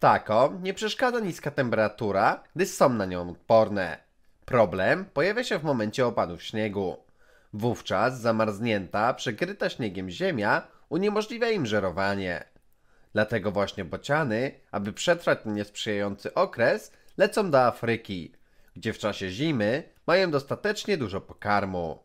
Ptakom nie przeszkadza niska temperatura, gdyż są na nią odporne. Problem pojawia się w momencie opadów śniegu. Wówczas zamarznięta, przykryta śniegiem ziemia uniemożliwia im żerowanie. Dlatego właśnie bociany, aby przetrwać niesprzyjający okres, lecą do Afryki, gdzie w czasie zimy mają dostatecznie dużo pokarmu.